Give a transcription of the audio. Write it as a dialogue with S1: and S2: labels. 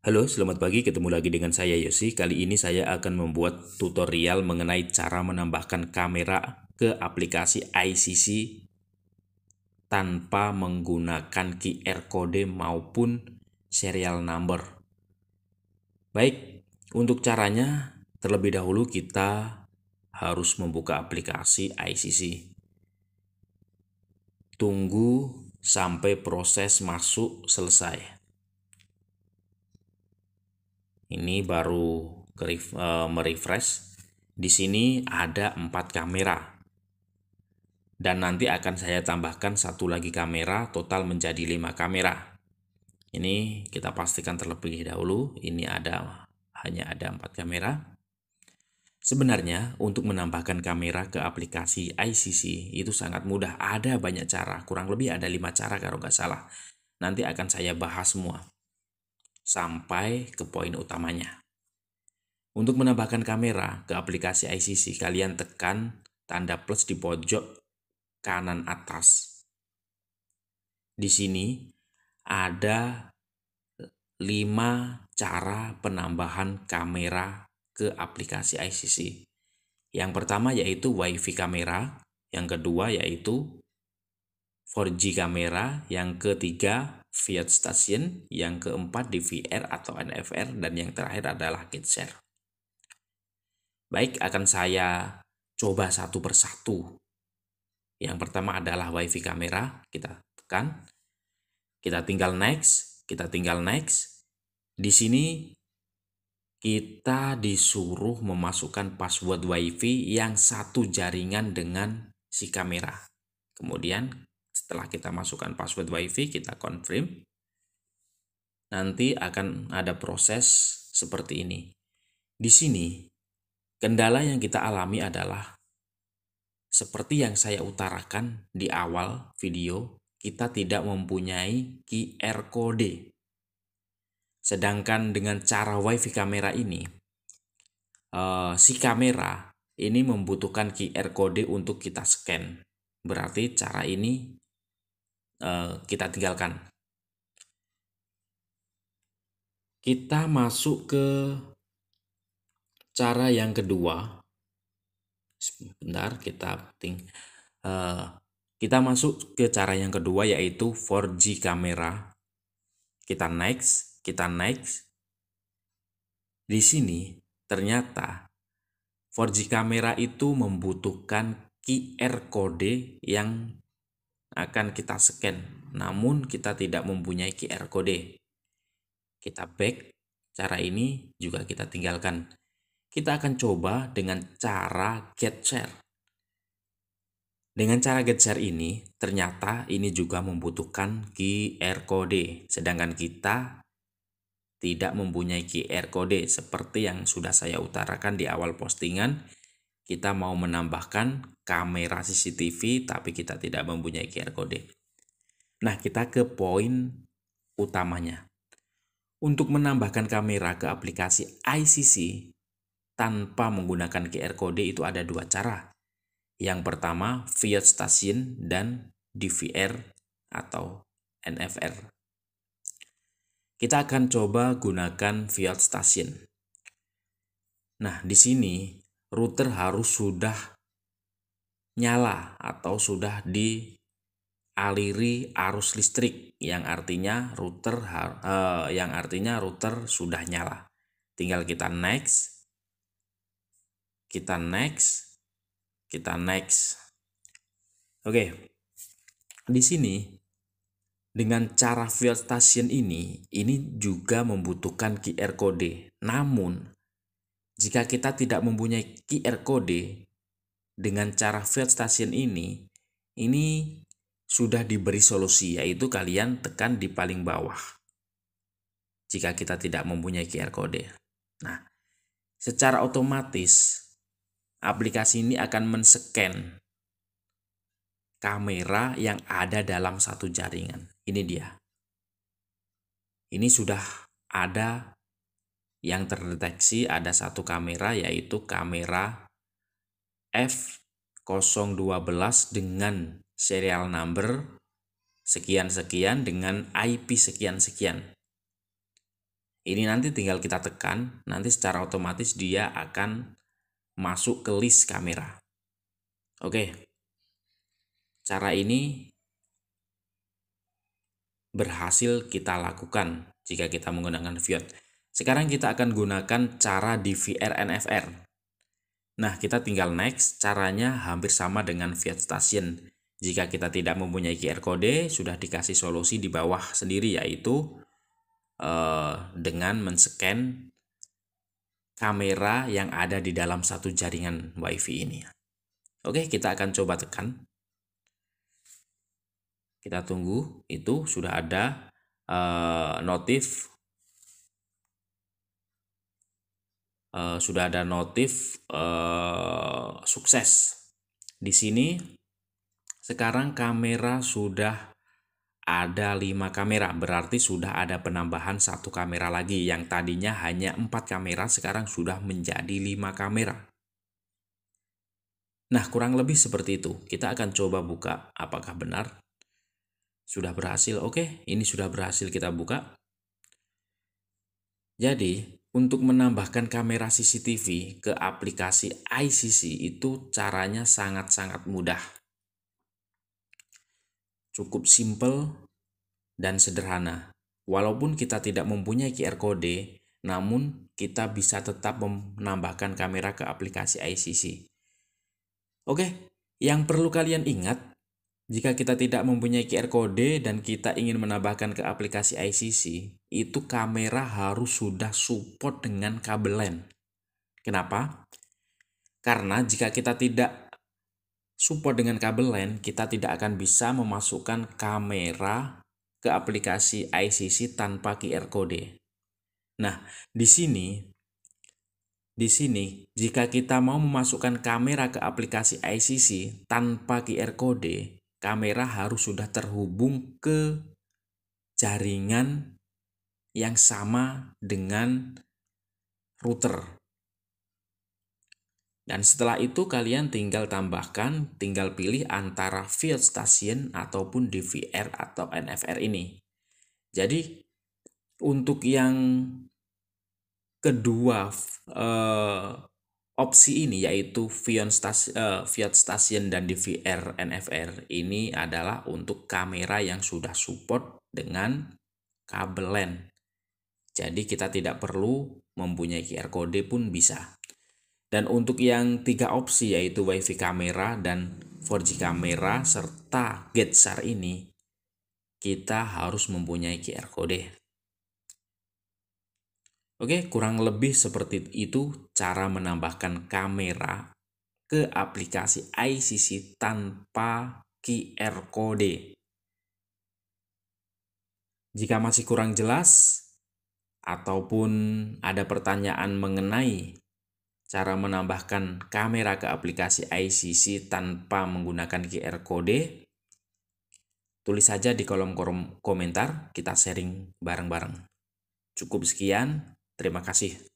S1: Halo, selamat pagi. Ketemu lagi dengan saya Yosi. Kali ini saya akan membuat tutorial mengenai cara menambahkan kamera ke aplikasi ICC tanpa menggunakan QR code maupun serial number. Baik, untuk caranya terlebih dahulu kita harus membuka aplikasi ICC. Tunggu sampai proses masuk selesai. Ini baru eh, merefresh. Di sini ada empat kamera. Dan nanti akan saya tambahkan satu lagi kamera, total menjadi lima kamera. Ini kita pastikan terlebih dahulu, ini ada hanya ada empat kamera. Sebenarnya, untuk menambahkan kamera ke aplikasi ICC itu sangat mudah. Ada banyak cara, kurang lebih ada lima cara kalau nggak salah. Nanti akan saya bahas semua sampai ke poin utamanya. Untuk menambahkan kamera ke aplikasi ICC, kalian tekan tanda plus di pojok kanan atas. Di sini ada lima cara penambahan kamera ke aplikasi ICC. Yang pertama yaitu WiFi kamera, yang kedua yaitu 4G kamera, yang ketiga Fiat Station, yang keempat di VR atau NFR, dan yang terakhir adalah Kitshare. Baik, akan saya coba satu persatu. Yang pertama adalah WiFi kamera, kita tekan, kita tinggal next, kita tinggal next. Di sini kita disuruh memasukkan password WiFi yang satu jaringan dengan si kamera. Kemudian setelah kita masukkan password WiFi, kita confirm. Nanti akan ada proses seperti ini. Di sini, kendala yang kita alami adalah seperti yang saya utarakan di awal video, kita tidak mempunyai QR code. Sedangkan dengan cara WiFi kamera ini, eh, si kamera ini membutuhkan QR code untuk kita scan. Berarti cara ini Eh, kita tinggalkan. Kita masuk ke cara yang kedua. Sebentar, kita penting. Uh, eh, kita masuk ke cara yang kedua yaitu 4G kamera. Kita next, kita next. Di sini ternyata 4G kamera itu membutuhkan QR code yang akan kita scan, namun kita tidak mempunyai QR code. Kita back, cara ini juga kita tinggalkan. Kita akan coba dengan cara get share. Dengan cara get share ini, ternyata ini juga membutuhkan QR code, sedangkan kita tidak mempunyai QR code seperti yang sudah saya utarakan di awal postingan kita mau menambahkan kamera CCTV tapi kita tidak mempunyai QR code. Nah, kita ke poin utamanya. Untuk menambahkan kamera ke aplikasi ICC tanpa menggunakan QR code itu ada dua cara. Yang pertama, via stasiun dan DVR atau NFR. Kita akan coba gunakan via stasiun Nah, di sini router harus sudah nyala atau sudah dialiri arus listrik yang artinya router uh, yang artinya router sudah nyala. Tinggal kita next. Kita next. Kita next. Oke. Di sini dengan cara field station ini, ini juga membutuhkan QR code. Namun, jika kita tidak mempunyai QR code dengan cara field station ini, ini sudah diberi solusi yaitu kalian tekan di paling bawah. Jika kita tidak mempunyai QR code. Nah, secara otomatis aplikasi ini akan men-scan kamera yang ada dalam satu jaringan. Ini dia. Ini sudah ada yang terdeteksi ada satu kamera yaitu kamera F012 dengan serial number sekian-sekian dengan IP sekian-sekian. Ini nanti tinggal kita tekan, nanti secara otomatis dia akan masuk ke list kamera. Oke. Cara ini berhasil kita lakukan jika kita menggunakan Viot. Sekarang kita akan gunakan cara DVR NFR. Nah, kita tinggal next, caranya hampir sama dengan Fiat Station. Jika kita tidak mempunyai QR Code, sudah dikasih solusi di bawah sendiri, yaitu eh, dengan men-scan kamera yang ada di dalam satu jaringan WiFi ini. Oke, kita akan coba tekan. Kita tunggu, itu sudah ada eh, notif Eh, sudah ada notif eh, sukses. Di sini sekarang kamera sudah ada lima kamera, berarti sudah ada penambahan satu kamera lagi yang tadinya hanya empat kamera sekarang sudah menjadi lima kamera. Nah, kurang lebih seperti itu. Kita akan coba buka apakah benar. Sudah berhasil. Oke, ini sudah berhasil kita buka. Jadi, untuk menambahkan kamera CCTV ke aplikasi ICC itu caranya sangat-sangat mudah. Cukup simple dan sederhana. Walaupun kita tidak mempunyai QR code, namun kita bisa tetap menambahkan kamera ke aplikasi ICC. Oke, yang perlu kalian ingat jika kita tidak mempunyai QR Code dan kita ingin menambahkan ke aplikasi ICC, itu kamera harus sudah support dengan kabel LAN. Kenapa? Karena jika kita tidak support dengan kabel LAN, kita tidak akan bisa memasukkan kamera ke aplikasi ICC tanpa QR Code. Nah, di sini di sini, jika kita mau memasukkan kamera ke aplikasi ICC tanpa QR Code, kamera harus sudah terhubung ke jaringan yang sama dengan router. Dan setelah itu kalian tinggal tambahkan, tinggal pilih antara field station ataupun DVR atau NFR ini. Jadi untuk yang kedua eh, opsi ini yaitu Vion stasiun uh, eh, Fiat Station dan DVR NFR ini adalah untuk kamera yang sudah support dengan kabel LAN. Jadi kita tidak perlu mempunyai QR code pun bisa. Dan untuk yang tiga opsi yaitu WiFi kamera dan 4G kamera serta GetSar ini kita harus mempunyai QR code Oke, kurang lebih seperti itu cara menambahkan kamera ke aplikasi iCC tanpa QR code. Jika masih kurang jelas ataupun ada pertanyaan mengenai cara menambahkan kamera ke aplikasi iCC tanpa menggunakan QR code, tulis saja di kolom komentar, kita sharing bareng-bareng. Cukup sekian, Terima kasih.